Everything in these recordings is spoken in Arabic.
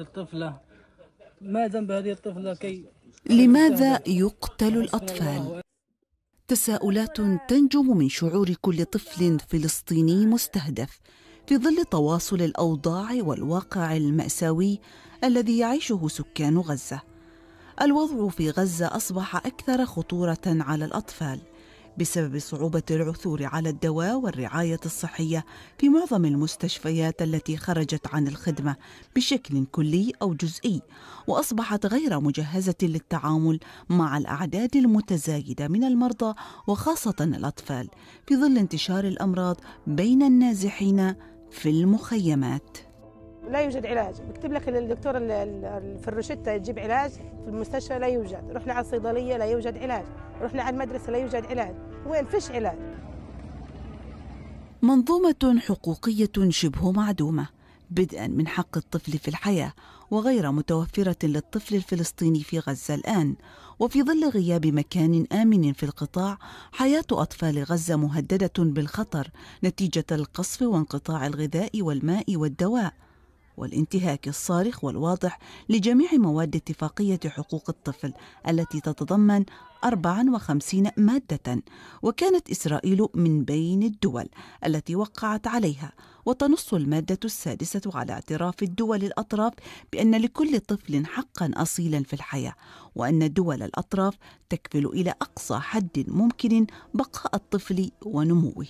الطفلة ما ذنب هذه الطفلة كي لماذا يقتل الأطفال؟ تساؤلات تنجم من شعور كل طفل فلسطيني مستهدف في ظل تواصل الأوضاع والواقع المأساوي الذي يعيشه سكان غزة الوضع في غزة أصبح أكثر خطورة على الأطفال بسبب صعوبة العثور على الدواء والرعاية الصحية في معظم المستشفيات التي خرجت عن الخدمة بشكل كلي أو جزئي، وأصبحت غير مجهزة للتعامل مع الأعداد المتزايدة من المرضى وخاصة الأطفال، في ظل انتشار الأمراض بين النازحين في المخيمات. لا يوجد علاج بكتب لك الدكتور في الروشتة يجيب علاج في المستشفى لا يوجد رحنا على الصيدلية لا يوجد علاج رحنا على المدرسة لا يوجد علاج وين فيش علاج منظومة حقوقية شبه معدومة بدءا من حق الطفل في الحياة وغير متوفرة للطفل الفلسطيني في غزة الآن وفي ظل غياب مكان آمن في القطاع حياة أطفال غزة مهددة بالخطر نتيجة القصف وانقطاع الغذاء والماء والدواء والانتهاك الصارخ والواضح لجميع مواد اتفاقية حقوق الطفل التي تتضمن 54 مادة وكانت إسرائيل من بين الدول التي وقعت عليها وتنص المادة السادسة على اعتراف الدول الأطراف بأن لكل طفل حقا أصيلا في الحياة وأن الدول الأطراف تكفل إلى أقصى حد ممكن بقاء الطفل ونموه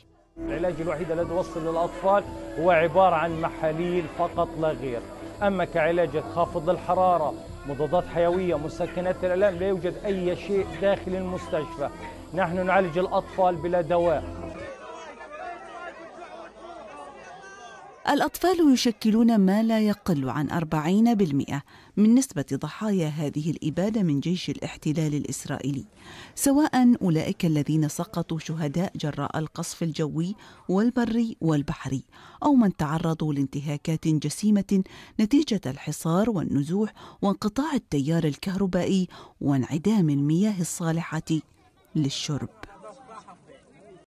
العلاج الوحيد الذي وصل للأطفال هو عبارة عن محاليل فقط لا غير أما كعلاج خافض الحرارة مضادات حيوية مسكنات الالام لا يوجد أي شيء داخل المستشفى نحن نعالج الأطفال بلا دواء الأطفال يشكلون ما لا يقل عن 40% من نسبة ضحايا هذه الإبادة من جيش الاحتلال الإسرائيلي، سواء أولئك الذين سقطوا شهداء جراء القصف الجوي والبري والبحري، أو من تعرضوا لانتهاكات جسيمة نتيجة الحصار والنزوح وانقطاع التيار الكهربائي وانعدام المياه الصالحة للشرب.